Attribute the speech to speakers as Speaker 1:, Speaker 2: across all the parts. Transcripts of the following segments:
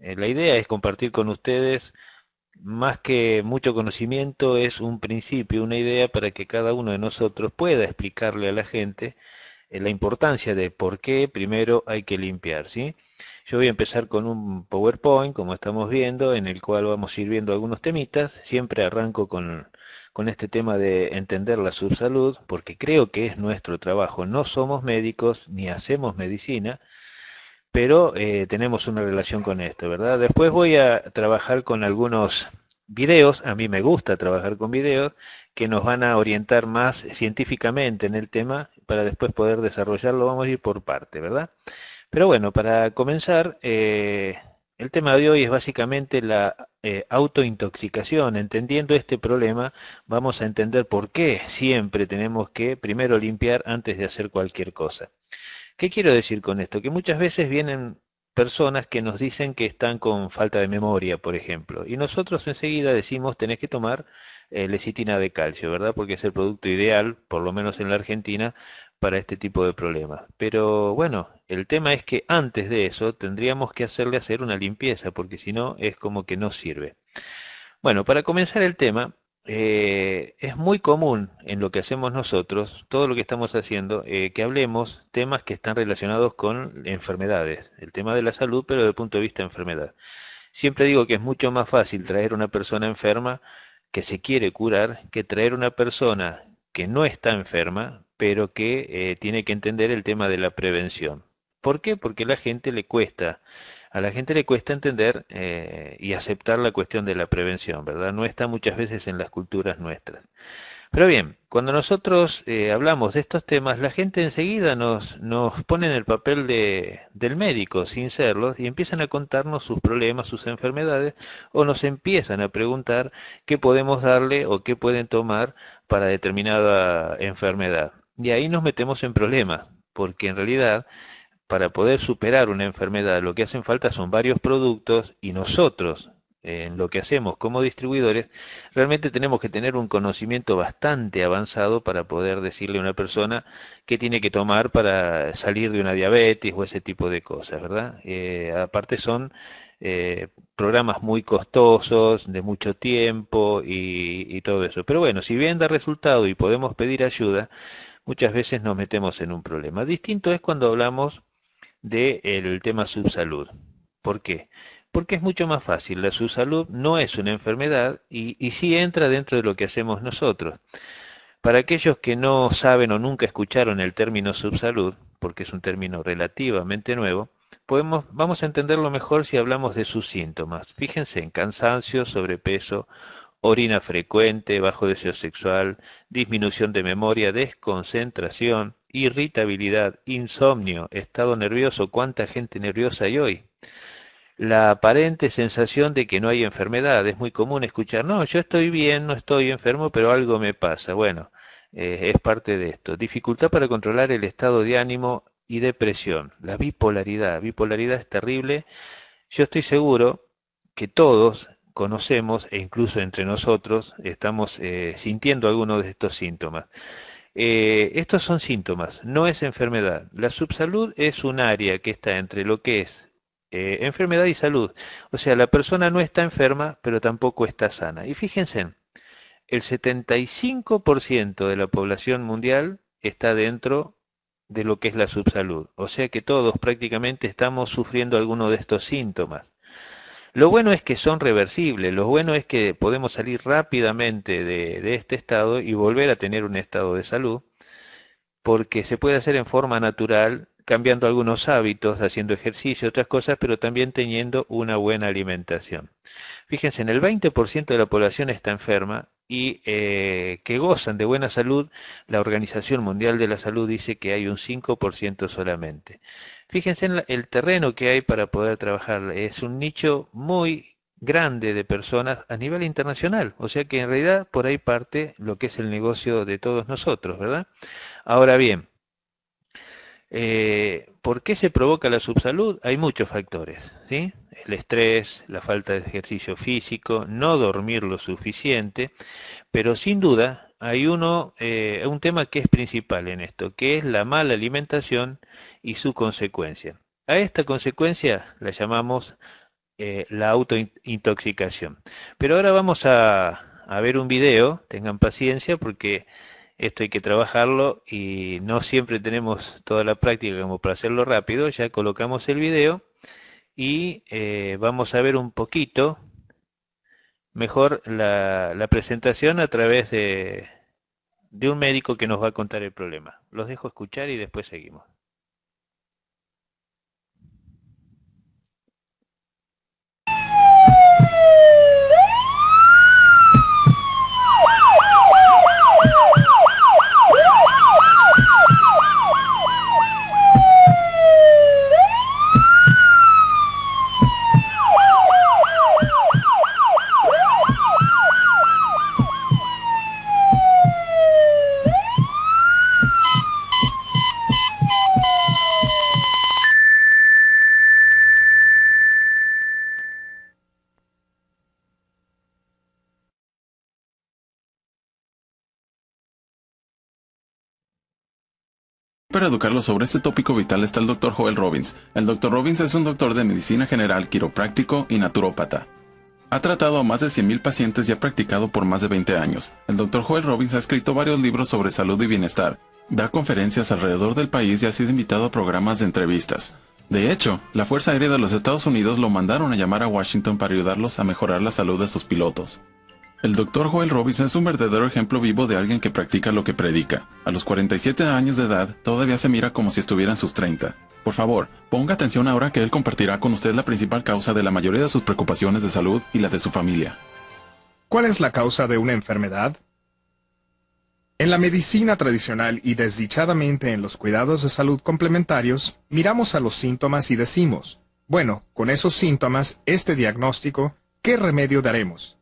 Speaker 1: Eh, la idea es compartir con ustedes más que mucho conocimiento, es un principio, una idea para que cada uno de nosotros pueda explicarle a la gente eh, la importancia de por qué primero hay que limpiar, ¿sí? Yo voy a empezar con un PowerPoint, como estamos viendo, en el cual vamos a ir viendo algunos temitas. Siempre arranco con este tema de entender la subsalud, porque creo que es nuestro trabajo. No somos médicos ni hacemos medicina, pero eh, tenemos una relación con esto, ¿verdad? Después voy a trabajar con algunos videos, a mí me gusta trabajar con videos, que nos van a orientar más científicamente en el tema para después poder desarrollarlo, vamos a ir por parte, ¿verdad? Pero bueno, para comenzar, eh, el tema de hoy es básicamente la eh, autointoxicación. Entendiendo este problema, vamos a entender por qué siempre tenemos que primero limpiar antes de hacer cualquier cosa. ¿Qué quiero decir con esto? Que muchas veces vienen personas que nos dicen que están con falta de memoria, por ejemplo, y nosotros enseguida decimos tenés que tomar eh, lecitina de calcio, ¿verdad? Porque es el producto ideal, por lo menos en la Argentina, para este tipo de problemas. Pero bueno, el tema es que antes de eso tendríamos que hacerle hacer una limpieza, porque si no es como que no sirve. Bueno, para comenzar el tema, eh, es muy común en lo que hacemos nosotros, todo lo que estamos haciendo, eh, que hablemos temas que están relacionados con enfermedades, el tema de la salud, pero desde el punto de vista de enfermedad. Siempre digo que es mucho más fácil traer una persona enferma que se quiere curar que traer una persona que no está enferma, pero que eh, tiene que entender el tema de la prevención. ¿Por qué? Porque a la gente le cuesta a la gente le cuesta entender eh, y aceptar la cuestión de la prevención, ¿verdad? No está muchas veces en las culturas nuestras. Pero bien, cuando nosotros eh, hablamos de estos temas, la gente enseguida nos, nos pone en el papel de, del médico, sin serlo, y empiezan a contarnos sus problemas, sus enfermedades, o nos empiezan a preguntar qué podemos darle o qué pueden tomar para determinada enfermedad. Y ahí nos metemos en problemas, porque en realidad para poder superar una enfermedad lo que hacen falta son varios productos y nosotros, en lo que hacemos como distribuidores, realmente tenemos que tener un conocimiento bastante avanzado para poder decirle a una persona qué tiene que tomar para salir de una diabetes o ese tipo de cosas, ¿verdad? Eh, aparte son eh, programas muy costosos, de mucho tiempo y, y todo eso. Pero bueno, si bien da resultado y podemos pedir ayuda, muchas veces nos metemos en un problema. Distinto es cuando hablamos del tema subsalud. ¿Por qué? Porque es mucho más fácil. La subsalud no es una enfermedad y, sí entra dentro de lo que hacemos nosotros. Para aquellos que no saben o nunca escucharon el término subsalud, porque es un término relativamente nuevo, podemos, vamos a entenderlo mejor si hablamos de sus síntomas. Fíjense en cansancio, sobrepeso, orina frecuente, bajo deseo sexual, disminución de memoria, desconcentración, irritabilidad, insomnio, estado nervioso, cuánta gente nerviosa hay hoy. La aparente sensación de que no hay enfermedad, es muy común escuchar, no, yo estoy bien, no estoy enfermo, pero algo me pasa. Bueno, eh, es parte de esto. Dificultad para controlar el estado de ánimo y depresión, la bipolaridad. Bipolaridad es terrible. Yo estoy seguro que todos conocemos, e incluso entre nosotros, estamos eh, sintiendo algunos de estos síntomas. Eh, estos son síntomas, no es enfermedad. La subsalud es un área que está entre lo que es eh, enfermedad y salud. O sea, la persona no está enferma, pero tampoco está sana. Y fíjense, el 75% de la población mundial está dentro de lo que es la subsalud. O sea que todos prácticamente estamos sufriendo alguno de estos síntomas. Lo bueno es que son reversibles, lo bueno es que podemos salir rápidamente de, este estado y volver a tener un estado de salud, porque se puede hacer en forma natural, cambiando algunos hábitos, haciendo ejercicio, otras cosas, pero también teniendo una buena alimentación. Fíjense, en el 20% de la población está enferma y eh, que gozan de buena salud, la Organización Mundial de la Salud dice que hay un 5% solamente. Fíjense en el terreno que hay para poder trabajar. Es un nicho muy grande de personas a nivel internacional. O sea que en realidad por ahí parte lo que es el negocio de todos nosotros, ¿verdad? Ahora bien, eh, ¿por qué se provoca la subsalud? Hay muchos factores, ¿sí? El estrés, la falta de ejercicio físico, no dormir lo suficiente, pero sin duda hay uno, eh, un tema que es principal en esto, que es la mala alimentación y su consecuencia. A esta consecuencia la llamamos eh, la autointoxicación. Pero ahora vamos a, ver un video, tengan paciencia porque esto hay que trabajarlo y no siempre tenemos toda la práctica como para hacerlo rápido. Ya colocamos el video y eh, vamos a ver un poquito mejor la, presentación a través de un médico que nos va a contar el problema. Los dejo escuchar y después seguimos.
Speaker 2: Para educarlos sobre este tópico vital está el Dr. Joel Robbins. El Dr. Robbins es un doctor de medicina general, quiropráctico y naturópata. Ha tratado a más de 100.000 pacientes y ha practicado por más de 20 años. El Dr. Joel Robbins ha escrito varios libros sobre salud y bienestar. Da conferencias alrededor del país y ha sido invitado a programas de entrevistas. De hecho, la Fuerza Aérea de los Estados Unidos lo mandaron a llamar a Washington para ayudarlos a mejorar la salud de sus pilotos. El doctor Joel Robbins es un verdadero ejemplo vivo de alguien que practica lo que predica. A los 47 años de edad, todavía se mira como si estuviera en sus 30. Por favor, ponga atención ahora que él compartirá con usted la principal causa de la mayoría de sus preocupaciones de salud y la de su familia. ¿Cuál es la causa de una enfermedad? En la medicina tradicional y desdichadamente en los cuidados de salud complementarios, miramos a los síntomas y decimos, bueno, con esos síntomas, este diagnóstico, ¿qué remedio daremos?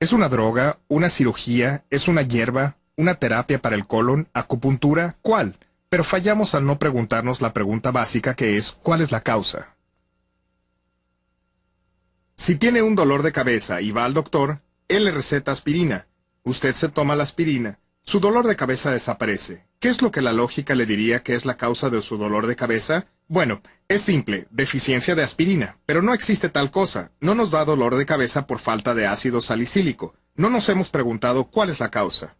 Speaker 2: ¿Es una droga? ¿Una cirugía? ¿Es una hierba? ¿Una terapia para el colon? ¿Acupuntura? ¿Cuál? Pero fallamos al no preguntarnos la pregunta básica que es ¿cuál es la causa? Si tiene un dolor de cabeza y va al doctor, él le receta aspirina. Usted se toma la aspirina. Su dolor de cabeza desaparece. ¿Qué es lo que la lógica le diría que es la causa de su dolor de cabeza? Bueno, es simple, deficiencia de aspirina, pero no existe tal cosa. No nos da dolor de cabeza por falta de ácido salicílico. No nos hemos preguntado cuál es la causa.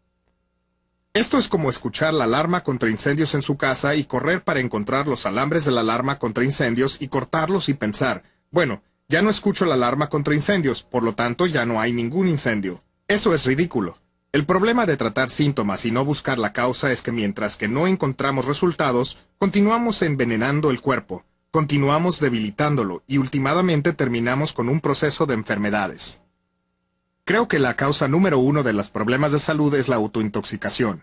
Speaker 2: Esto es como escuchar la alarma contra incendios en su casa y correr para encontrar los alambres de la alarma contra incendios y cortarlos y pensar, bueno, ya no escucho la alarma contra incendios, por lo tanto ya no hay ningún incendio. Eso es ridículo. El problema de tratar síntomas y no buscar la causa es que mientras que no encontramos resultados, continuamos envenenando el cuerpo, continuamos debilitándolo y últimamente terminamos con un proceso de enfermedades. Creo que la causa número uno de los problemas de salud es la autointoxicación.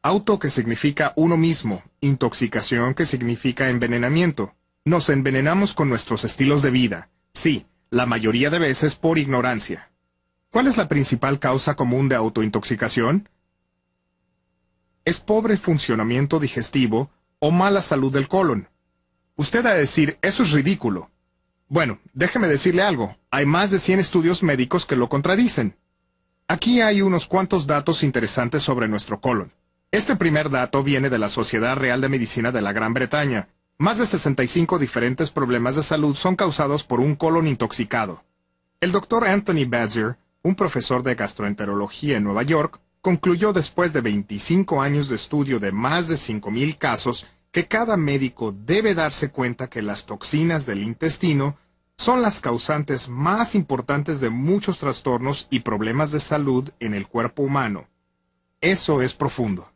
Speaker 2: Auto que significa uno mismo, intoxicación que significa envenenamiento. Nos envenenamos con nuestros estilos de vida, sí, la mayoría de veces por ignorancia. ¿Cuál es la principal causa común de autointoxicación? Es pobre funcionamiento digestivo o mala salud del colon. Usted va a decir, eso es ridículo. Bueno, déjeme decirle algo, hay más de 100 estudios médicos que lo contradicen. Aquí hay unos cuantos datos interesantes sobre nuestro colon. Este primer dato viene de la Sociedad Real de Medicina de la Gran Bretaña. Más de 65 diferentes problemas de salud son causados por un colon intoxicado. El doctor Anthony Badger un profesor de gastroenterología en Nueva York, concluyó después de 25 años de estudio de más de 5.000 casos que cada médico debe darse cuenta que las toxinas del intestino son las causantes más importantes de muchos trastornos y problemas de salud en el cuerpo humano. Eso es profundo.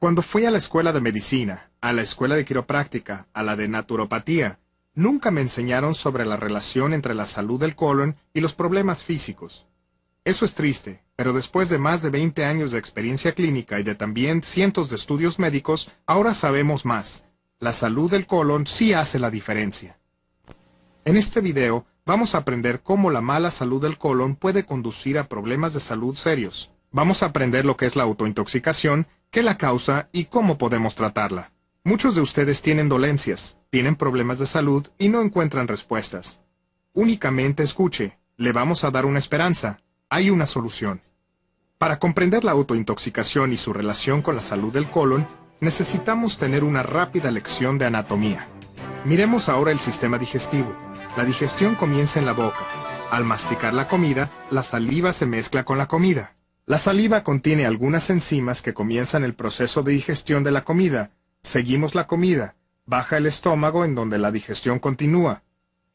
Speaker 2: Cuando fui a la escuela de medicina, a la escuela de quiropráctica, a la de naturopatía, Nunca me enseñaron sobre la relación entre la salud del colon y los problemas físicos. Eso es triste, pero después de más de 20 años de experiencia clínica y de también cientos de estudios médicos, ahora sabemos más. La salud del colon sí hace la diferencia. En este video, vamos a aprender cómo la mala salud del colon puede conducir a problemas de salud serios. Vamos a aprender lo que es la autointoxicación, qué la causa y cómo podemos tratarla. Muchos de ustedes tienen dolencias, tienen problemas de salud y no encuentran respuestas. Únicamente escuche, le vamos a dar una esperanza, hay una solución. Para comprender la autointoxicación y su relación con la salud del colon, necesitamos tener una rápida lección de anatomía. Miremos ahora el sistema digestivo. La digestión comienza en la boca. Al masticar la comida, la saliva se mezcla con la comida. La saliva contiene algunas enzimas que comienzan el proceso de digestión de la comida, Seguimos la comida, baja el estómago en donde la digestión continúa.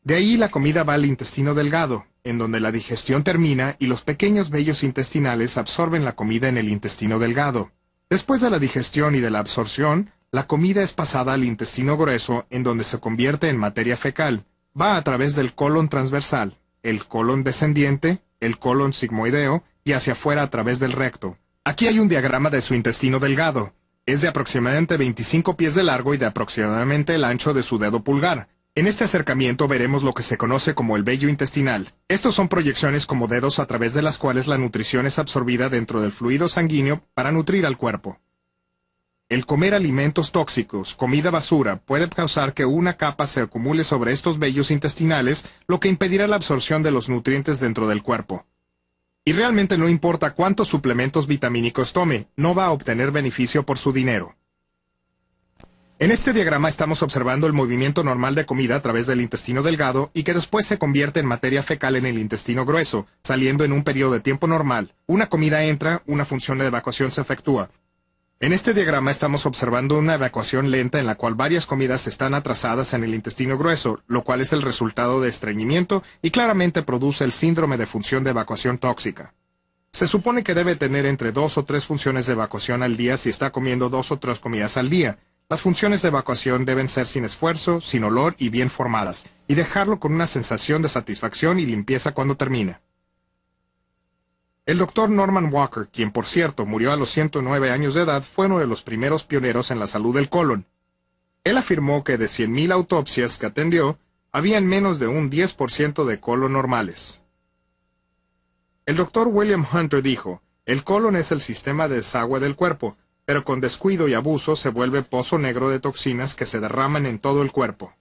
Speaker 2: De ahí la comida va al intestino delgado, en donde la digestión termina y los pequeños vellos intestinales absorben la comida en el intestino delgado. Después de la digestión y de la absorción, la comida es pasada al intestino grueso, en donde se convierte en materia fecal. Va a través del colon transversal, el colon descendiente, el colon sigmoideo y hacia afuera a través del recto. Aquí hay un diagrama de su intestino delgado. Es de aproximadamente 25 pies de largo y de aproximadamente el ancho de su dedo pulgar. En este acercamiento veremos lo que se conoce como el vello intestinal. Estos son proyecciones como dedos a través de las cuales la nutrición es absorbida dentro del fluido sanguíneo para nutrir al cuerpo. El comer alimentos tóxicos, comida basura, puede causar que una capa se acumule sobre estos vellos intestinales, lo que impedirá la absorción de los nutrientes dentro del cuerpo. Y realmente no importa cuántos suplementos vitamínicos tome, no va a obtener beneficio por su dinero. En este diagrama estamos observando el movimiento normal de comida a través del intestino delgado y que después se convierte en materia fecal en el intestino grueso, saliendo en un periodo de tiempo normal. Una comida entra, una función de evacuación se efectúa, en este diagrama estamos observando una evacuación lenta en la cual varias comidas están atrasadas en el intestino grueso, lo cual es el resultado de estreñimiento y claramente produce el síndrome de función de evacuación tóxica. Se supone que debe tener entre dos o tres funciones de evacuación al día si está comiendo dos o tres comidas al día. Las funciones de evacuación deben ser sin esfuerzo, sin olor y bien formadas, y dejarlo con una sensación de satisfacción y limpieza cuando termina. El doctor Norman Walker, quien por cierto murió a los 109 años de edad, fue uno de los primeros pioneros en la salud del colon. Él afirmó que de 100.000 autopsias que atendió, habían menos de un 10% de colon normales. El doctor William Hunter dijo, el colon es el sistema de desagüe del cuerpo, pero con descuido y abuso se vuelve pozo negro de toxinas que se derraman en todo el cuerpo.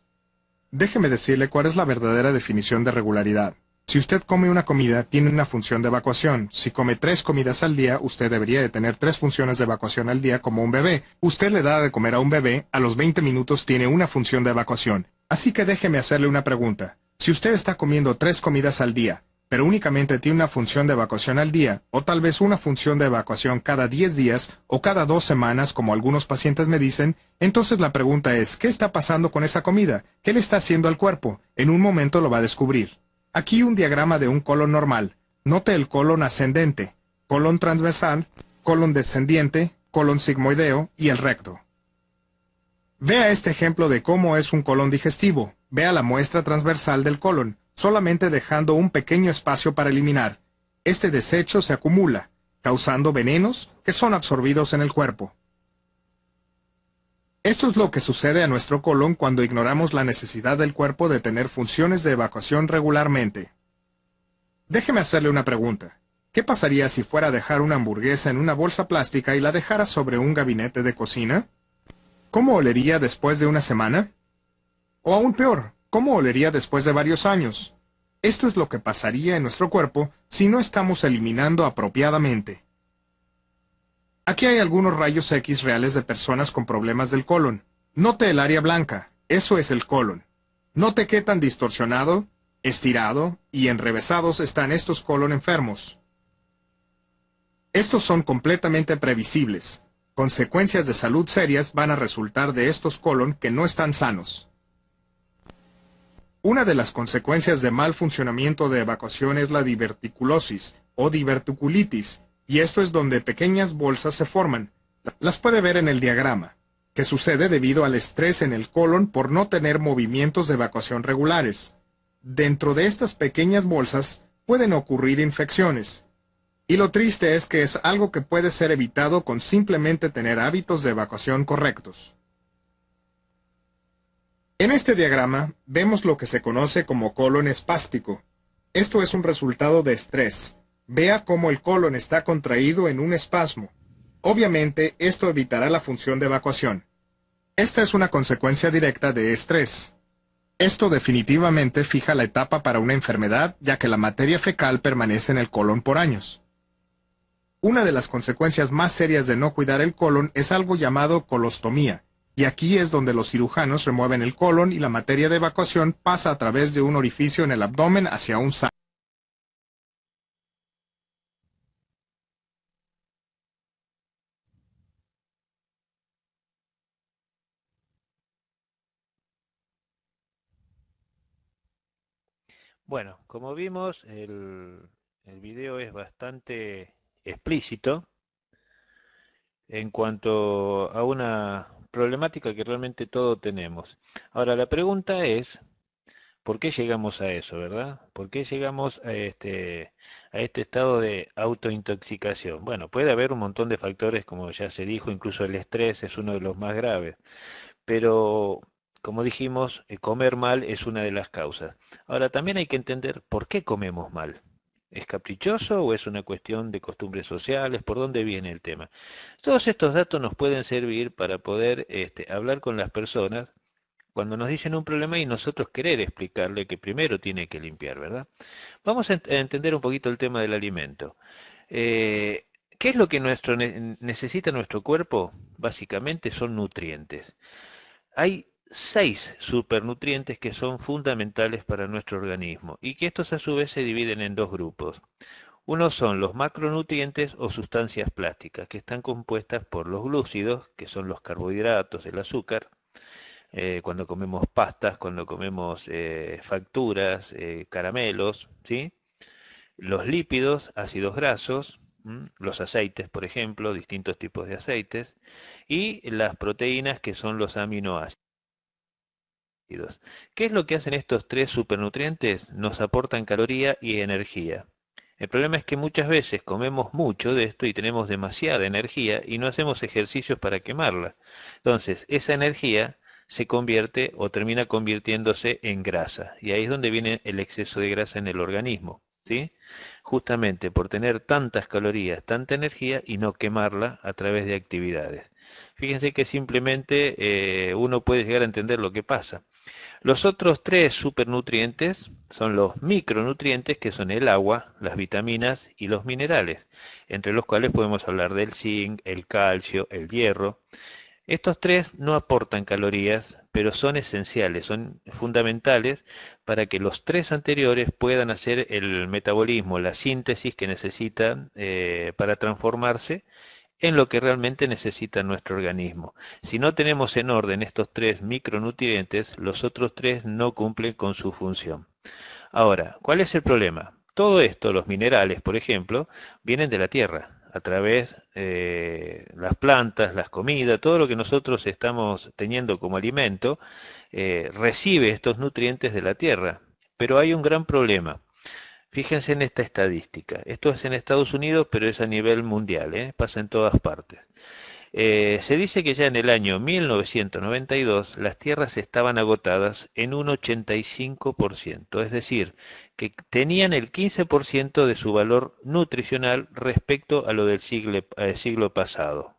Speaker 2: Déjeme decirle cuál es la verdadera definición de regularidad. Si usted come una comida, tiene una función de evacuación. Si come tres comidas al día, usted debería de tener tres funciones de evacuación al día como un bebé. Usted le da de comer a un bebé, a los 20 minutos tiene una función de evacuación. Así que déjeme hacerle una pregunta. Si usted está comiendo tres comidas al día, pero únicamente tiene una función de evacuación al día, o tal vez una función de evacuación cada 10 días o cada dos semanas, como algunos pacientes me dicen, entonces la pregunta es, ¿qué está pasando con esa comida? ¿Qué le está haciendo al cuerpo? En un momento lo va a descubrir. Aquí un diagrama de un colon normal. Note el colon ascendente, colon transversal, colon descendiente, colon sigmoideo y el recto. Vea este ejemplo de cómo es un colon digestivo. Vea la muestra transversal del colon, solamente dejando un pequeño espacio para eliminar. Este desecho se acumula, causando venenos que son absorbidos en el cuerpo. Esto es lo que sucede a nuestro colon cuando ignoramos la necesidad del cuerpo de tener funciones de evacuación regularmente. Déjeme hacerle una pregunta. ¿Qué pasaría si fuera a dejar una hamburguesa en una bolsa plástica y la dejara sobre un gabinete de cocina? ¿Cómo olería después de una semana? O aún peor, ¿cómo olería después de varios años? Esto es lo que pasaría en nuestro cuerpo si no estamos eliminando apropiadamente. Aquí hay algunos rayos X reales de personas con problemas del colon. Note el área blanca, eso es el colon. Note qué tan distorsionado, estirado y enrevesados están estos colon enfermos. Estos son completamente previsibles. Consecuencias de salud serias van a resultar de estos colon que no están sanos. Una de las consecuencias de mal funcionamiento de evacuación es la diverticulosis o diverticulitis, y esto es donde pequeñas bolsas se forman. Las puede ver en el diagrama, que sucede debido al estrés en el colon por no tener movimientos de evacuación regulares. Dentro de estas pequeñas bolsas pueden ocurrir infecciones. Y lo triste es que es algo que puede ser evitado con simplemente tener hábitos de evacuación correctos. En este diagrama vemos lo que se conoce como colon espástico. Esto es un resultado de estrés, Vea cómo el colon está contraído en un espasmo. Obviamente, esto evitará la función de evacuación. Esta es una consecuencia directa de estrés. Esto definitivamente fija la etapa para una enfermedad, ya que la materia fecal permanece en el colon por años. Una de las consecuencias más serias de no cuidar el colon es algo llamado colostomía, y aquí es donde los cirujanos remueven el colon y la materia de evacuación pasa a través de un orificio en el abdomen hacia un saco.
Speaker 1: Bueno, como vimos, el, video es bastante explícito en cuanto a una problemática que realmente todos tenemos. Ahora, la pregunta es, ¿por qué llegamos a eso, verdad? ¿Por qué llegamos a este, a este estado de autointoxicación? Bueno, puede haber un montón de factores, como ya se dijo, incluso el estrés es uno de los más graves, pero como dijimos, eh, comer mal es una de las causas. Ahora, también hay que entender por qué comemos mal. ¿Es caprichoso o es una cuestión de costumbres sociales? ¿Por dónde viene el tema? Todos estos datos nos pueden servir para poder este, hablar con las personas cuando nos dicen un problema y nosotros querer explicarle que primero tiene que limpiar, ¿verdad? Vamos a, entender un poquito el tema del alimento. Eh, ¿Qué es lo que nuestro necesita nuestro cuerpo? Básicamente son nutrientes. Hay seis supernutrientes que son fundamentales para nuestro organismo y que estos a su vez se dividen en dos grupos. Uno son los macronutrientes o sustancias plásticas, que están compuestas por los glúcidos, que son los carbohidratos, el azúcar, eh, cuando comemos pastas, cuando comemos eh, facturas, eh, caramelos, los lípidos, ácidos grasos, los aceites, por ejemplo, distintos tipos de aceites, y las proteínas, que son los aminoácidos. ¿Qué es lo que hacen estos tres supernutrientes? Nos aportan caloría y energía. El problema es que muchas veces comemos mucho de esto y tenemos demasiada energía y no hacemos ejercicios para quemarla. Entonces, esa energía se convierte o termina convirtiéndose en grasa. Y ahí es donde viene el exceso de grasa en el organismo. ¿sí? Justamente por tener tantas calorías, tanta energía y no quemarla a través de actividades. Fíjense que simplemente eh, uno puede llegar a entender lo que pasa. Los otros tres supernutrientes son los micronutrientes, que son el agua, las vitaminas y los minerales, entre los cuales podemos hablar del zinc, el calcio, el hierro. Estos tres no aportan calorías, pero son esenciales, son fundamentales para que los tres anteriores puedan hacer el metabolismo, la síntesis que necesitan eh, para transformarse en lo que realmente necesita nuestro organismo. Si no tenemos en orden estos tres micronutrientes, los otros tres no cumplen con su función. Ahora, ¿cuál es el problema? Todo esto, los minerales, por ejemplo, vienen de la tierra, a través de eh, las plantas, las comidas, todo lo que nosotros estamos teniendo como alimento, eh, recibe estos nutrientes de la tierra. Pero hay un gran problema. Fíjense en esta estadística. Esto es en Estados Unidos, pero es a nivel mundial, ¿eh? pasa en todas partes. Eh, se dice que ya en el año 1992 las tierras estaban agotadas en un 85%, es decir, que tenían el 15% de su valor nutricional respecto a lo del siglo, eh, siglo pasado.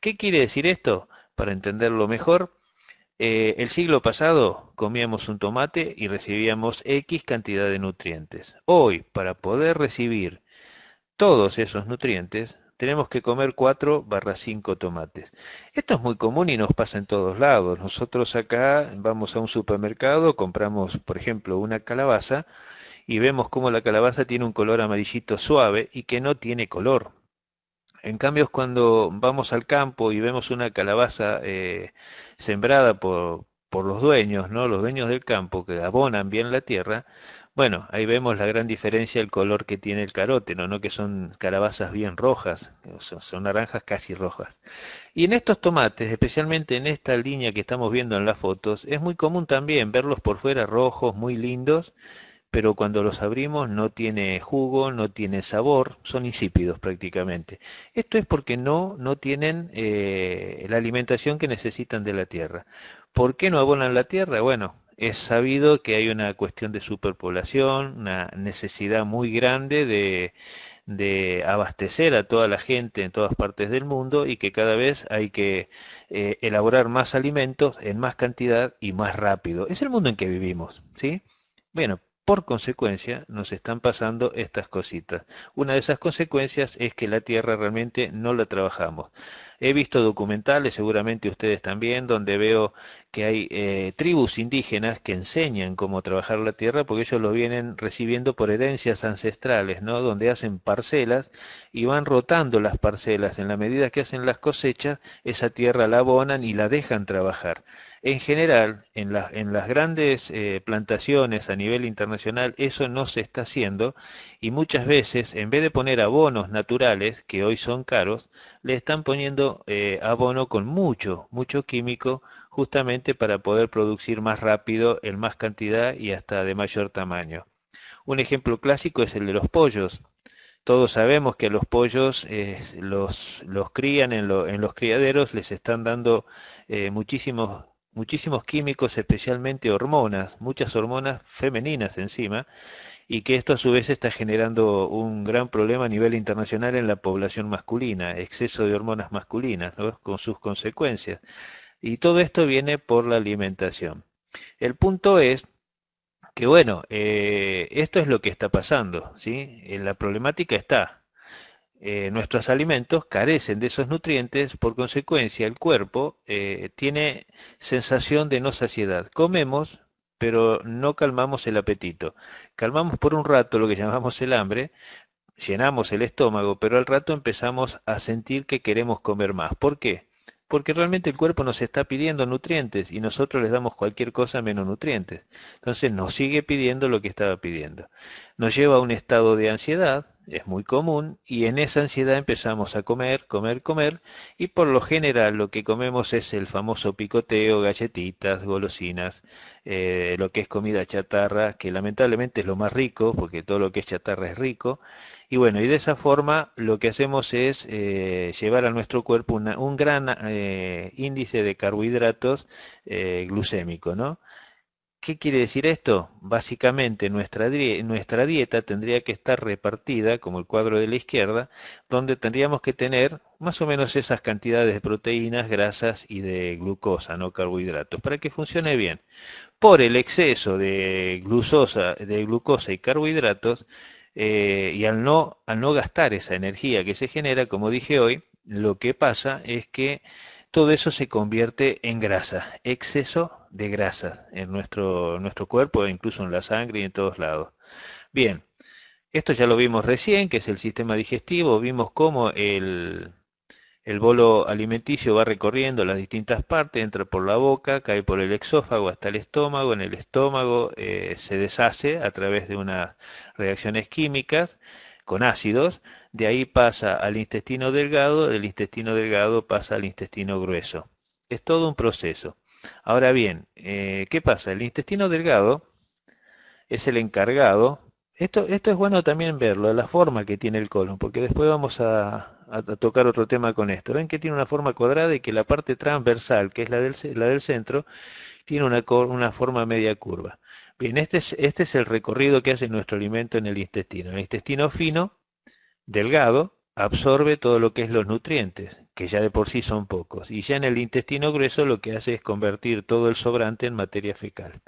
Speaker 1: ¿Qué quiere decir esto? Para entenderlo mejor, eh, el siglo pasado comíamos un tomate y recibíamos X cantidad de nutrientes. Hoy, para poder recibir todos esos nutrientes, tenemos que comer 4 barra 5 tomates. Esto es muy común y nos pasa en todos lados. Nosotros acá vamos a un supermercado, compramos, por ejemplo, una calabaza y vemos cómo la calabaza tiene un color amarillito suave y que no tiene color. En cambio, cuando vamos al campo y vemos una calabaza eh, sembrada por, los dueños, ¿no? Los dueños del campo que abonan bien la tierra, bueno, ahí vemos la gran diferencia del color que tiene el carote, ¿no? Que son calabazas bien rojas, son naranjas casi rojas. Y en estos tomates, especialmente en esta línea que estamos viendo en las fotos, es muy común también verlos por fuera rojos, muy lindos, pero cuando los abrimos no tiene jugo, no tiene sabor, son insípidos prácticamente. Esto es porque no, no tienen eh, la alimentación que necesitan de la tierra. ¿Por qué no abonan la tierra? Bueno, es sabido que hay una cuestión de superpoblación, una necesidad muy grande de, abastecer a toda la gente en todas partes del mundo y que cada vez hay que eh, elaborar más alimentos en más cantidad y más rápido. Es el mundo en que vivimos, ¿sí? Bueno, por consecuencia, nos están pasando estas cositas. Una de esas consecuencias es que la tierra realmente no la trabajamos. He visto documentales, seguramente ustedes también, donde veo que hay eh, tribus indígenas que enseñan cómo trabajar la tierra porque ellos lo vienen recibiendo por herencias ancestrales, ¿no? Donde hacen parcelas y van rotando las parcelas. En la medida que hacen las cosechas, esa tierra la abonan y la dejan trabajar. En general, en, en las grandes eh, plantaciones a nivel internacional, eso no se está haciendo y muchas veces, en vez de poner abonos naturales, que hoy son caros, le están poniendo eh, abono con mucho, mucho químico, justamente para poder producir más rápido, en más cantidad y hasta de mayor tamaño. Un ejemplo clásico es el de los pollos. Todos sabemos que a los pollos eh, los, los, crían en, los criaderos, les están dando eh, muchísimos muchísimos químicos, especialmente hormonas, muchas hormonas femeninas encima, y que esto a su vez está generando un gran problema a nivel internacional en la población masculina, exceso de hormonas masculinas, con sus consecuencias. Y todo esto viene por la alimentación. El punto es que, bueno, eh, esto es lo que está pasando, ¿sí? Eh, la problemática está. Eh, nuestros alimentos carecen de esos nutrientes, por consecuencia el cuerpo tiene sensación de no saciedad. Comemos, pero no calmamos el apetito. Calmamos por un rato lo que llamamos el hambre, llenamos el estómago, pero al rato empezamos a sentir que queremos comer más. ¿Por qué? Porque realmente el cuerpo nos está pidiendo nutrientes y nosotros les damos cualquier cosa menos nutrientes. Entonces nos sigue pidiendo lo que estaba pidiendo. Nos lleva a un estado de ansiedad, es muy común y en esa ansiedad empezamos a comer, comer, comer y por lo general lo que comemos es el famoso picoteo, galletitas, golosinas, eh, lo que es comida chatarra, que lamentablemente es lo más rico porque todo lo que es chatarra es rico y bueno, y de esa forma lo que hacemos es eh, llevar a nuestro cuerpo un gran eh, índice de carbohidratos glucémico, ¿no? ¿Qué quiere decir esto? Básicamente nuestra, dieta tendría que estar repartida, como el cuadro de la izquierda, donde tendríamos que tener más o menos esas cantidades de proteínas, grasas y de glucosa, no carbohidratos, para que funcione bien. Por el exceso de, glucosa, de glucosa y carbohidratos, eh, y al no, al no gastar esa energía que se genera, como dije hoy, lo que pasa es que todo eso se convierte en grasa, exceso de grasas en nuestro, nuestro cuerpo, e incluso en la sangre y en todos lados. Bien, esto ya lo vimos recién, que es el sistema digestivo, vimos cómo el, bolo alimenticio va recorriendo las distintas partes, entra por la boca, cae por el exófago hasta el estómago, en el estómago eh, se deshace a través de unas reacciones químicas con ácidos, de ahí pasa al intestino delgado, del intestino delgado pasa al intestino grueso. Es todo un proceso. Ahora bien, eh, ¿qué pasa? El intestino delgado es el encargado. Esto, esto es bueno también verlo, la forma que tiene el colon, porque después vamos a, tocar otro tema con esto. Ven que tiene una forma cuadrada y que la parte transversal, que es la del, centro, tiene una, forma media curva. Bien, este este es el recorrido que hace nuestro alimento en el intestino. El intestino fino, delgado, absorbe todo lo que es los nutrientes, que ya de por sí son pocos, y ya en el intestino grueso lo que hace es convertir todo el sobrante en materia fecal.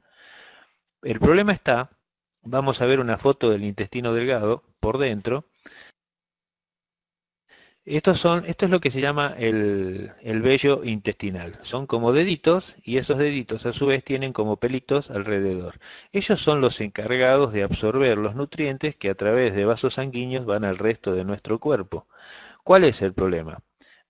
Speaker 1: El problema está, vamos a ver una foto del intestino delgado por dentro, estos son, esto es lo que se llama el, vello intestinal. Son como deditos y esos deditos a su vez tienen como pelitos alrededor. Ellos son los encargados de absorber los nutrientes que a través de vasos sanguíneos van al resto de nuestro cuerpo. ¿Cuál es el problema?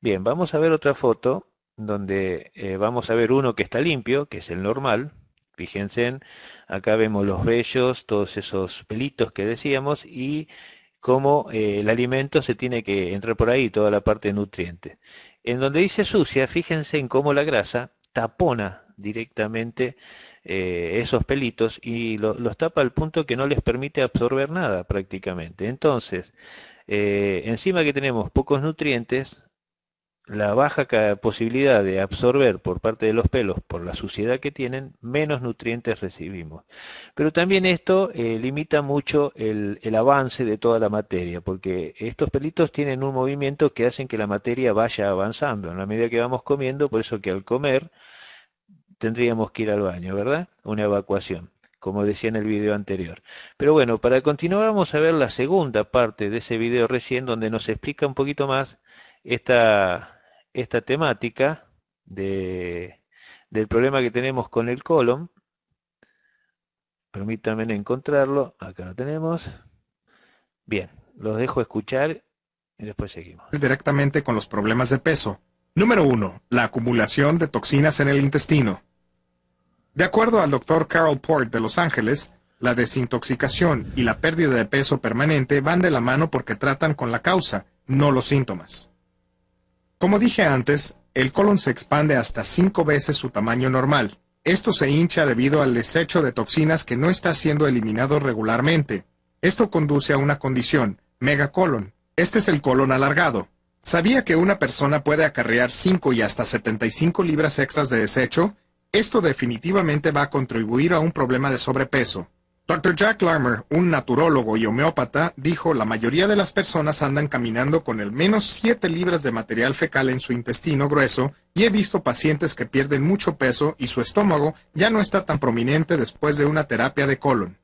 Speaker 1: Bien, vamos a ver otra foto donde eh, vamos a ver uno que está limpio, que es el normal. Fíjense, acá vemos los vellos, todos esos pelitos que decíamos y cómo eh, el alimento se tiene que entrar por ahí, toda la parte nutriente. En donde dice sucia, fíjense en cómo la grasa tapona directamente eh, esos pelitos y los tapa al punto que no les permite absorber nada prácticamente. Entonces, eh, encima que tenemos pocos nutrientes, la baja posibilidad de absorber por parte de los pelos por la suciedad que tienen, menos nutrientes recibimos. Pero también esto eh, limita mucho el, el, avance de toda la materia, porque estos pelitos tienen un movimiento que hacen que la materia vaya avanzando en la medida que vamos comiendo, por eso que al comer tendríamos que ir al baño, ¿verdad? Una evacuación como decía en el video anterior. Pero bueno, para continuar vamos a ver la segunda parte de ese video recién donde nos explica un poquito más esta, esta temática del problema que tenemos con el colon. Permítanme encontrarlo, acá lo tenemos. Bien, los dejo escuchar y después seguimos.
Speaker 2: Directamente con los problemas de peso. Número 1. La acumulación de toxinas en el intestino. De acuerdo al doctor Carol Port de Los Ángeles, la desintoxicación y la pérdida de peso permanente van de la mano porque tratan con la causa, no los síntomas. Como dije antes, el colon se expande hasta cinco veces su tamaño normal. Esto se hincha debido al desecho de toxinas que no está siendo eliminado regularmente. Esto conduce a una condición, megacolon. Este es el colon alargado. ¿Sabía que una persona puede acarrear 5 y hasta 75 libras extras de desecho? Esto definitivamente va a contribuir a un problema de sobrepeso. Dr. Jack Larmer, un naturólogo y homeópata, dijo la mayoría de las personas andan caminando con al menos 7 libras de material fecal en su intestino grueso y he visto pacientes que pierden mucho peso y su estómago ya no está tan prominente después de una terapia de colon.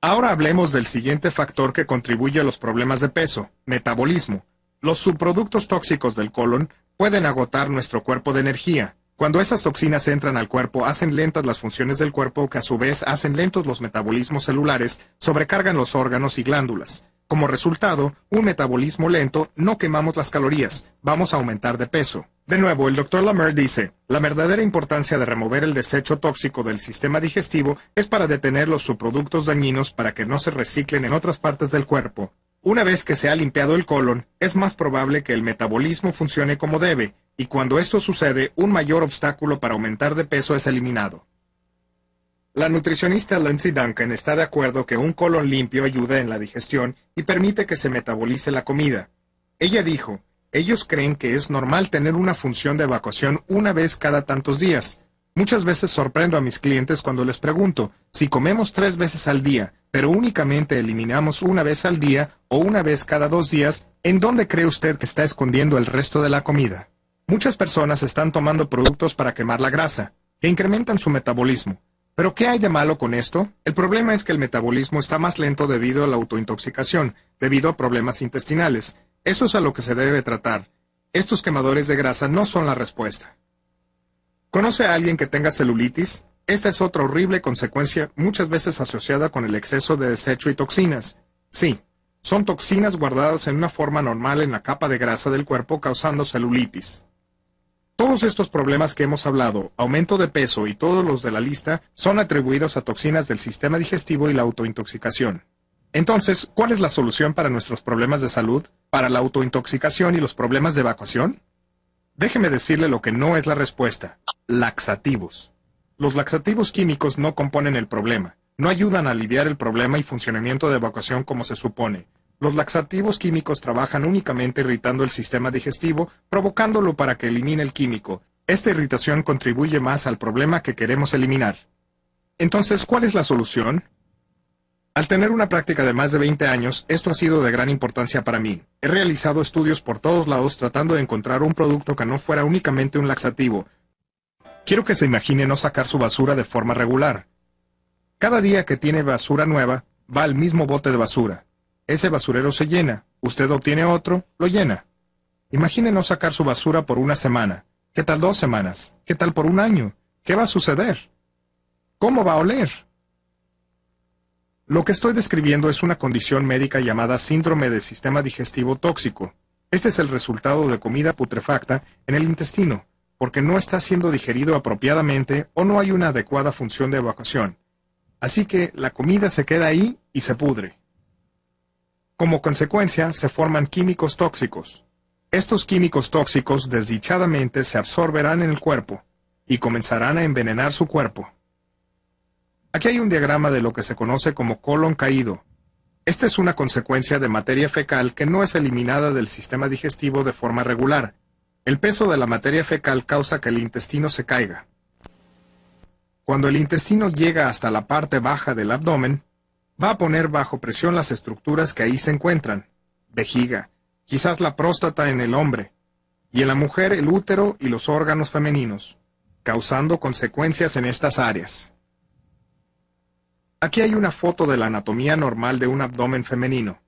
Speaker 2: Ahora hablemos del siguiente factor que contribuye a los problemas de peso, metabolismo. Los subproductos tóxicos del colon pueden agotar nuestro cuerpo de energía, cuando esas toxinas entran al cuerpo, hacen lentas las funciones del cuerpo que a su vez hacen lentos los metabolismos celulares, sobrecargan los órganos y glándulas. Como resultado, un metabolismo lento, no quemamos las calorías, vamos a aumentar de peso. De nuevo, el doctor Lamer dice, la verdadera importancia de remover el desecho tóxico del sistema digestivo es para detener los subproductos dañinos para que no se reciclen en otras partes del cuerpo, una vez que se ha limpiado el colon, es más probable que el metabolismo funcione como debe, y cuando esto sucede, un mayor obstáculo para aumentar de peso es eliminado. La nutricionista Lindsay Duncan está de acuerdo que un colon limpio ayuda en la digestión y permite que se metabolice la comida. Ella dijo, ellos creen que es normal tener una función de evacuación una vez cada tantos días, Muchas veces sorprendo a mis clientes cuando les pregunto si comemos tres veces al día, pero únicamente eliminamos una vez al día o una vez cada dos días, ¿en dónde cree usted que está escondiendo el resto de la comida? Muchas personas están tomando productos para quemar la grasa, que incrementan su metabolismo. ¿Pero qué hay de malo con esto? El problema es que el metabolismo está más lento debido a la autointoxicación, debido a problemas intestinales. Eso es a lo que se debe tratar. Estos quemadores de grasa no son la respuesta. ¿Conoce a alguien que tenga celulitis? Esta es otra horrible consecuencia muchas veces asociada con el exceso de desecho y toxinas. Sí, son toxinas guardadas en una forma normal en la capa de grasa del cuerpo causando celulitis. Todos estos problemas que hemos hablado, aumento de peso y todos los de la lista, son atribuidos a toxinas del sistema digestivo y la autointoxicación. Entonces, ¿cuál es la solución para nuestros problemas de salud, para la autointoxicación y los problemas de evacuación? Déjeme decirle lo que no es la respuesta. Laxativos. Los laxativos químicos no componen el problema, no ayudan a aliviar el problema y funcionamiento de evacuación como se supone. Los laxativos químicos trabajan únicamente irritando el sistema digestivo, provocándolo para que elimine el químico. Esta irritación contribuye más al problema que queremos eliminar. Entonces, ¿cuál es la solución? Al tener una práctica de más de 20 años, esto ha sido de gran importancia para mí. He realizado estudios por todos lados tratando de encontrar un producto que no fuera únicamente un laxativo. Quiero que se imagine no sacar su basura de forma regular. Cada día que tiene basura nueva, va al mismo bote de basura. Ese basurero se llena, usted obtiene otro, lo llena. Imagine no sacar su basura por una semana. ¿Qué tal dos semanas? ¿Qué tal por un año? ¿Qué va a suceder? ¿Cómo va a oler? Lo que estoy describiendo es una condición médica llamada síndrome de sistema digestivo tóxico. Este es el resultado de comida putrefacta en el intestino, porque no está siendo digerido apropiadamente o no hay una adecuada función de evacuación. Así que la comida se queda ahí y se pudre. Como consecuencia, se forman químicos tóxicos. Estos químicos tóxicos desdichadamente se absorberán en el cuerpo y comenzarán a envenenar su cuerpo. Aquí hay un diagrama de lo que se conoce como colon caído. Esta es una consecuencia de materia fecal que no es eliminada del sistema digestivo de forma regular. El peso de la materia fecal causa que el intestino se caiga. Cuando el intestino llega hasta la parte baja del abdomen, va a poner bajo presión las estructuras que ahí se encuentran. Vejiga, quizás la próstata en el hombre, y en la mujer el útero y los órganos femeninos, causando consecuencias en estas áreas. Aquí hay una foto de la anatomía normal de un abdomen femenino.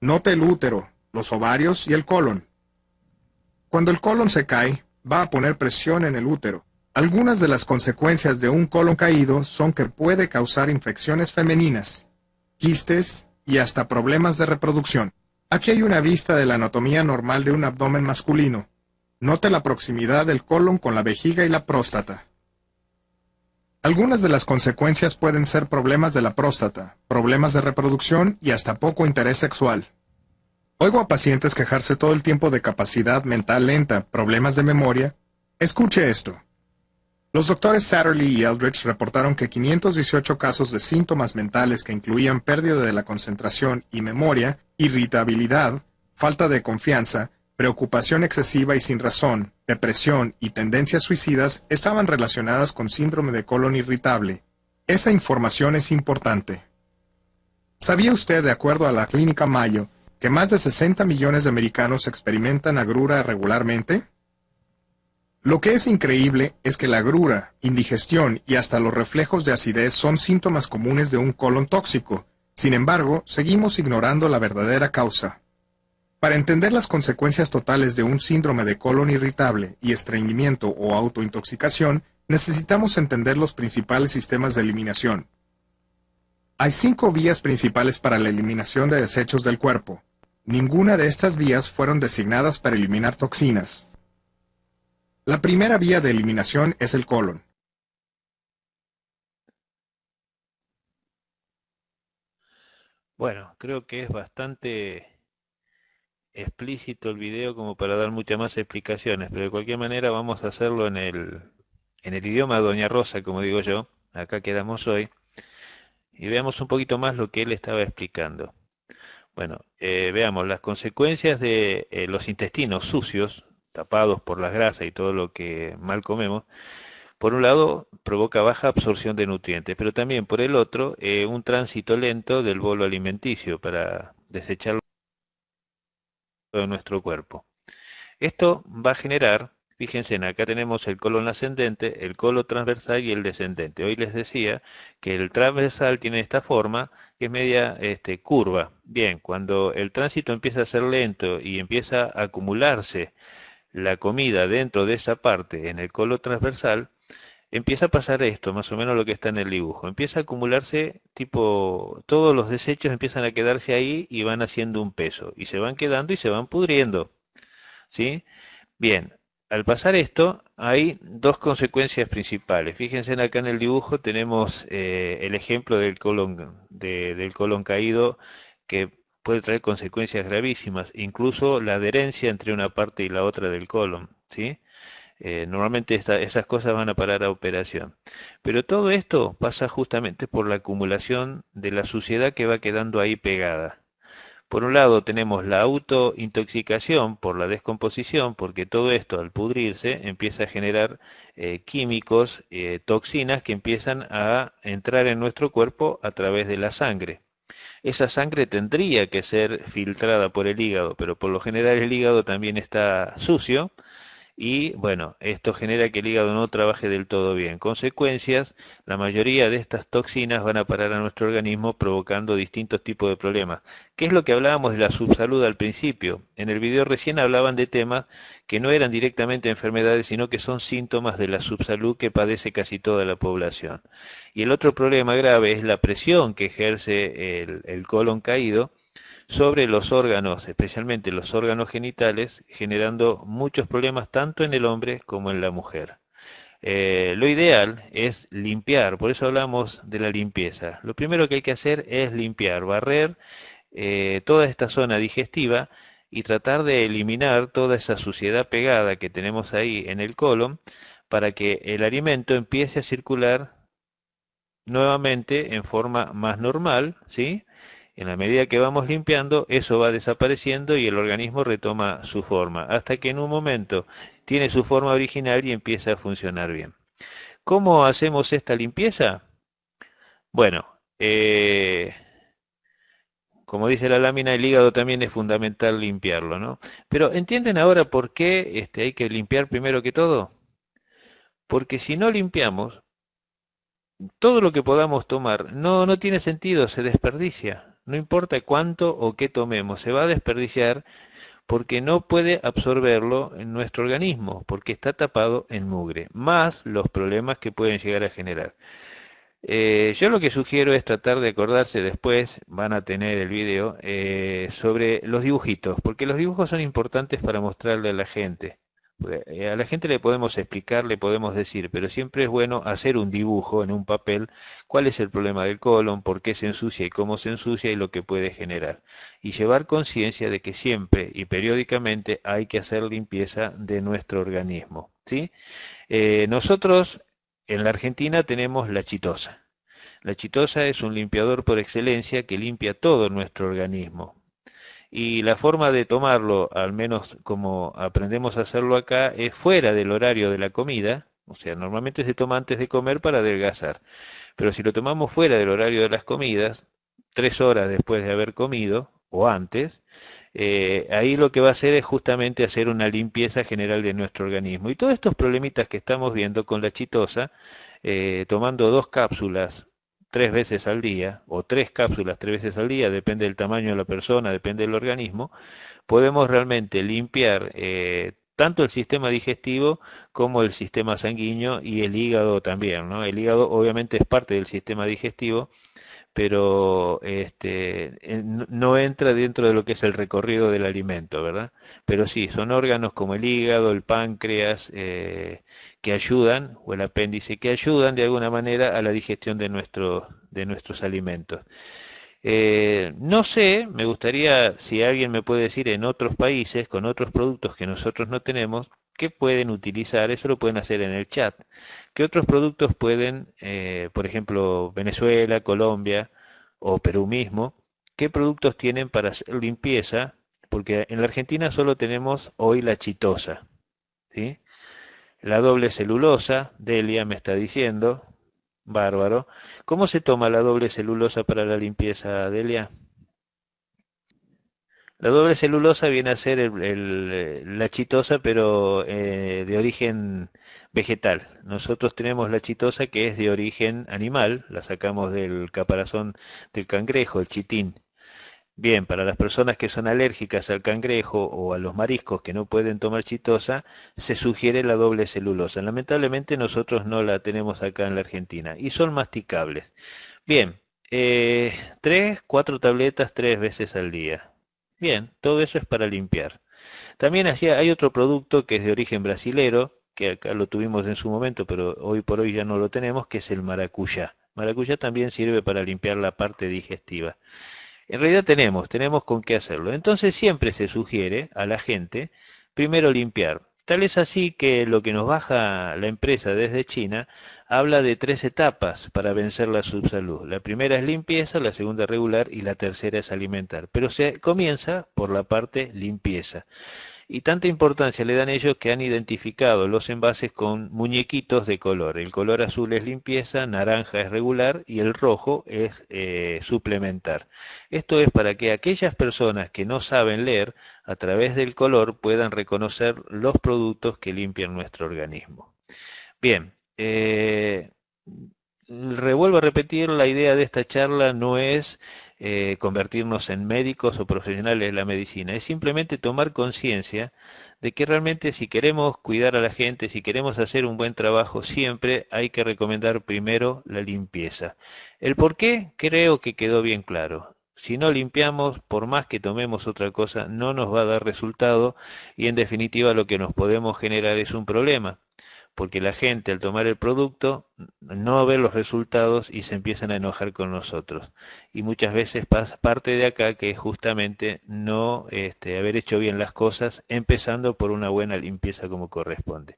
Speaker 2: Note el útero, los ovarios y el colon. Cuando el colon se cae, va a poner presión en el útero. Algunas de las consecuencias de un colon caído son que puede causar infecciones femeninas, quistes y hasta problemas de reproducción. Aquí hay una vista de la anatomía normal de un abdomen masculino. Note la proximidad del colon con la vejiga y la próstata. Algunas de las consecuencias pueden ser problemas de la próstata, problemas de reproducción y hasta poco interés sexual. Oigo a pacientes quejarse todo el tiempo de capacidad mental lenta, problemas de memoria. Escuche esto. Los doctores Satterley y Eldridge reportaron que 518 casos de síntomas mentales que incluían pérdida de la concentración y memoria, irritabilidad, falta de confianza, preocupación excesiva y sin razón, depresión y tendencias suicidas estaban relacionadas con síndrome de colon irritable. Esa información es importante. ¿Sabía usted, de acuerdo a la Clínica Mayo, que más de 60 millones de americanos experimentan agrura regularmente? Lo que es increíble es que la agrura, indigestión y hasta los reflejos de acidez son síntomas comunes de un colon tóxico. Sin embargo, seguimos ignorando la verdadera causa. Para entender las consecuencias totales de un síndrome de colon irritable y estreñimiento o autointoxicación, necesitamos entender los principales sistemas de eliminación. Hay cinco vías principales para la eliminación de desechos del cuerpo. Ninguna de estas vías fueron designadas para eliminar toxinas. La primera vía de eliminación es el colon.
Speaker 1: Bueno, creo que es bastante explícito el video como para dar muchas más explicaciones, pero de cualquier manera vamos a hacerlo en el, en el idioma de Doña Rosa, como digo yo, acá quedamos hoy, y veamos un poquito más lo que él estaba explicando. Bueno, eh, veamos, las consecuencias de eh, los intestinos sucios, tapados por las grasas y todo lo que mal comemos, por un lado provoca baja absorción de nutrientes, pero también por el otro eh, un tránsito lento del bolo alimenticio para desecharlo de nuestro cuerpo. Esto va a generar, fíjense, acá tenemos el colon ascendente, el colon transversal y el descendente. Hoy les decía que el transversal tiene esta forma que es media este, curva. Bien, cuando el tránsito empieza a ser lento y empieza a acumularse la comida dentro de esa parte en el colon transversal, empieza a pasar esto, más o menos lo que está en el dibujo. Empieza a acumularse, tipo, todos los desechos empiezan a quedarse ahí y van haciendo un peso. Y se van quedando y se van pudriendo. ¿Sí? Bien, al pasar esto, hay dos consecuencias principales. Fíjense acá en el dibujo tenemos eh, el ejemplo del colon, del colon caído que puede traer consecuencias gravísimas, incluso la adherencia entre una parte y la otra del colon. ¿sí? Eh, normalmente esas cosas van a parar a operación. Pero todo esto pasa justamente por la acumulación de la suciedad que va quedando ahí pegada. Por un lado tenemos la autointoxicación por la descomposición, porque todo esto al pudrirse empieza a generar eh, químicos, eh, toxinas que empiezan a entrar en nuestro cuerpo a través de la sangre. Esa sangre tendría que ser filtrada por el hígado, pero por lo general el hígado también está sucio y bueno, esto genera que el hígado no trabaje del todo bien. Consecuencias, la mayoría de estas toxinas van a parar a nuestro organismo provocando distintos tipos de problemas. ¿Qué es lo que hablábamos de la subsalud al principio? En el video recién hablaban de temas que no eran directamente enfermedades, sino que son síntomas de la subsalud que padece casi toda la población. Y el otro problema grave es la presión que ejerce el, el colon caído sobre los órganos, especialmente los órganos genitales, generando muchos problemas tanto en el hombre como en la mujer. Eh, lo ideal es limpiar, por eso hablamos de la limpieza. Lo primero que hay que hacer es limpiar, barrer eh, toda esta zona digestiva y tratar de eliminar toda esa suciedad pegada que tenemos ahí en el colon para que el alimento empiece a circular nuevamente en forma más normal, ¿sí? En la medida que vamos limpiando, eso va desapareciendo y el organismo retoma su forma, hasta que en un momento tiene su forma original y empieza a funcionar bien. ¿Cómo hacemos esta limpieza? Bueno, eh, como dice la lámina, el hígado también es fundamental limpiarlo, ¿no? Pero ¿entienden ahora por qué este, hay que limpiar primero que todo? Porque si no limpiamos, todo lo que podamos tomar no, no tiene sentido, se desperdicia. No importa cuánto o qué tomemos, se va a desperdiciar porque no puede absorberlo en nuestro organismo, porque está tapado en mugre, más los problemas que pueden llegar a generar. Eh, yo lo que sugiero es tratar de acordarse después, van a tener el video, eh, sobre los dibujitos, porque los dibujos son importantes para mostrarle a la gente. Eh, a la gente le podemos explicar, le podemos decir, pero siempre es bueno hacer un dibujo en un papel, cuál es el problema del colon, por qué se ensucia y cómo se ensucia y lo que puede generar. Y llevar conciencia de que siempre y periódicamente hay que hacer limpieza de nuestro organismo. ¿sí? Eh, nosotros en la Argentina tenemos la chitosa. La chitosa es un limpiador por excelencia que limpia todo nuestro organismo y la forma de tomarlo, al menos como aprendemos a hacerlo acá, es fuera del horario de la comida, o sea, normalmente se toma antes de comer para adelgazar, pero si lo tomamos fuera del horario de las comidas, tres horas después de haber comido o antes, eh, ahí lo que va a hacer es justamente hacer una limpieza general de nuestro organismo. Y todos estos problemitas que estamos viendo con la chitosa, eh, tomando dos cápsulas tres veces al día o tres cápsulas tres veces al día, depende del tamaño de la persona, depende del organismo, podemos realmente limpiar eh, tanto el sistema digestivo como el sistema sanguíneo y el hígado también. ¿no? El hígado obviamente es parte del sistema digestivo pero este, eh, no entra dentro de lo que es el recorrido del alimento, ¿verdad? Pero sí, son órganos como el hígado, el páncreas, eh, que ayudan, o el apéndice, que ayudan de alguna manera a la digestión de, de nuestros alimentos. Eh, no sé, me gustaría si alguien me puede decir en otros países, con otros productos que nosotros no tenemos, ¿Qué pueden utilizar? Eso lo pueden hacer en el chat. ¿Qué otros productos pueden, eh, por ejemplo, Venezuela, Colombia o Perú mismo? ¿Qué productos tienen para hacer limpieza? Porque en la Argentina solo tenemos hoy la chitosa. La doble celulosa, Delia me está diciendo, bárbaro. ¿Cómo se toma la doble celulosa para la limpieza, Delia? La doble celulosa viene a ser la chitosa, pero eh, de origen vegetal. Nosotros tenemos la chitosa que es de origen animal, la sacamos del caparazón del cangrejo, el chitín. Bien, para las personas que son alérgicas al cangrejo o a los mariscos que no pueden tomar chitosa, se sugiere la doble celulosa. Lamentablemente nosotros no la tenemos acá en la Argentina y son masticables. Bien, eh, tres, cuatro tabletas tres veces al día. Bien, todo eso es para limpiar. También hay otro producto que es de origen brasilero, que acá lo tuvimos en su momento, pero hoy por hoy ya no lo tenemos, que es el maracuyá. Maracuyá también sirve para limpiar la parte digestiva. En realidad tenemos, tenemos con qué hacerlo. Entonces siempre se sugiere a la gente primero limpiar. Tal es así que lo que nos baja la empresa desde China habla de tres etapas para vencer la subsalud. La primera es limpieza, la segunda regular y la tercera es alimentar. Pero se comienza por la parte limpieza. Y tanta importancia le dan ellos que han identificado los envases con muñequitos de color. El color azul es limpieza, naranja es regular y el rojo es eh, suplementar. Esto es para que aquellas personas que no saben leer a través del color puedan reconocer los productos que limpian nuestro organismo. Bien, eh, revuelvo a repetir, la idea de esta charla no es eh, convertirnos en médicos o profesionales de la medicina, es simplemente tomar conciencia de que realmente si queremos cuidar a la gente, si queremos hacer un buen trabajo, siempre hay que recomendar primero la limpieza. El por qué creo que quedó bien claro. Si no limpiamos, por más que tomemos otra cosa, no nos va a dar resultado y en definitiva lo que nos podemos generar es un problema porque la gente al tomar el producto no ve los resultados y se empiezan a enojar con nosotros. Y muchas veces parte de acá que es justamente no este, haber hecho bien las cosas, empezando por una buena limpieza como corresponde.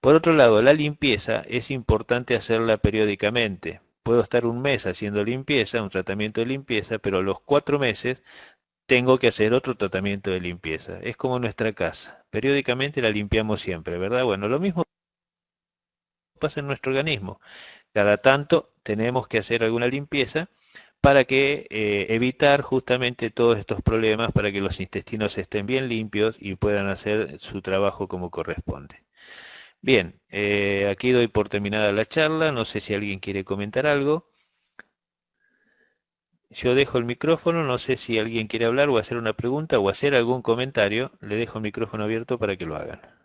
Speaker 1: Por otro lado, la limpieza es importante hacerla periódicamente. Puedo estar un mes haciendo limpieza, un tratamiento de limpieza, pero los cuatro meses tengo que hacer otro tratamiento de limpieza. Es como nuestra casa. Periódicamente la limpiamos siempre, ¿verdad? Bueno, lo mismo en nuestro organismo. Cada tanto tenemos que hacer alguna limpieza para que eh, evitar justamente todos estos problemas, para que los intestinos estén bien limpios y puedan hacer su trabajo como corresponde. Bien, eh, aquí doy por terminada la charla, no sé si alguien quiere comentar algo. Yo dejo el micrófono, no sé si alguien quiere hablar o hacer una pregunta o hacer algún comentario, le dejo el micrófono abierto para que lo hagan.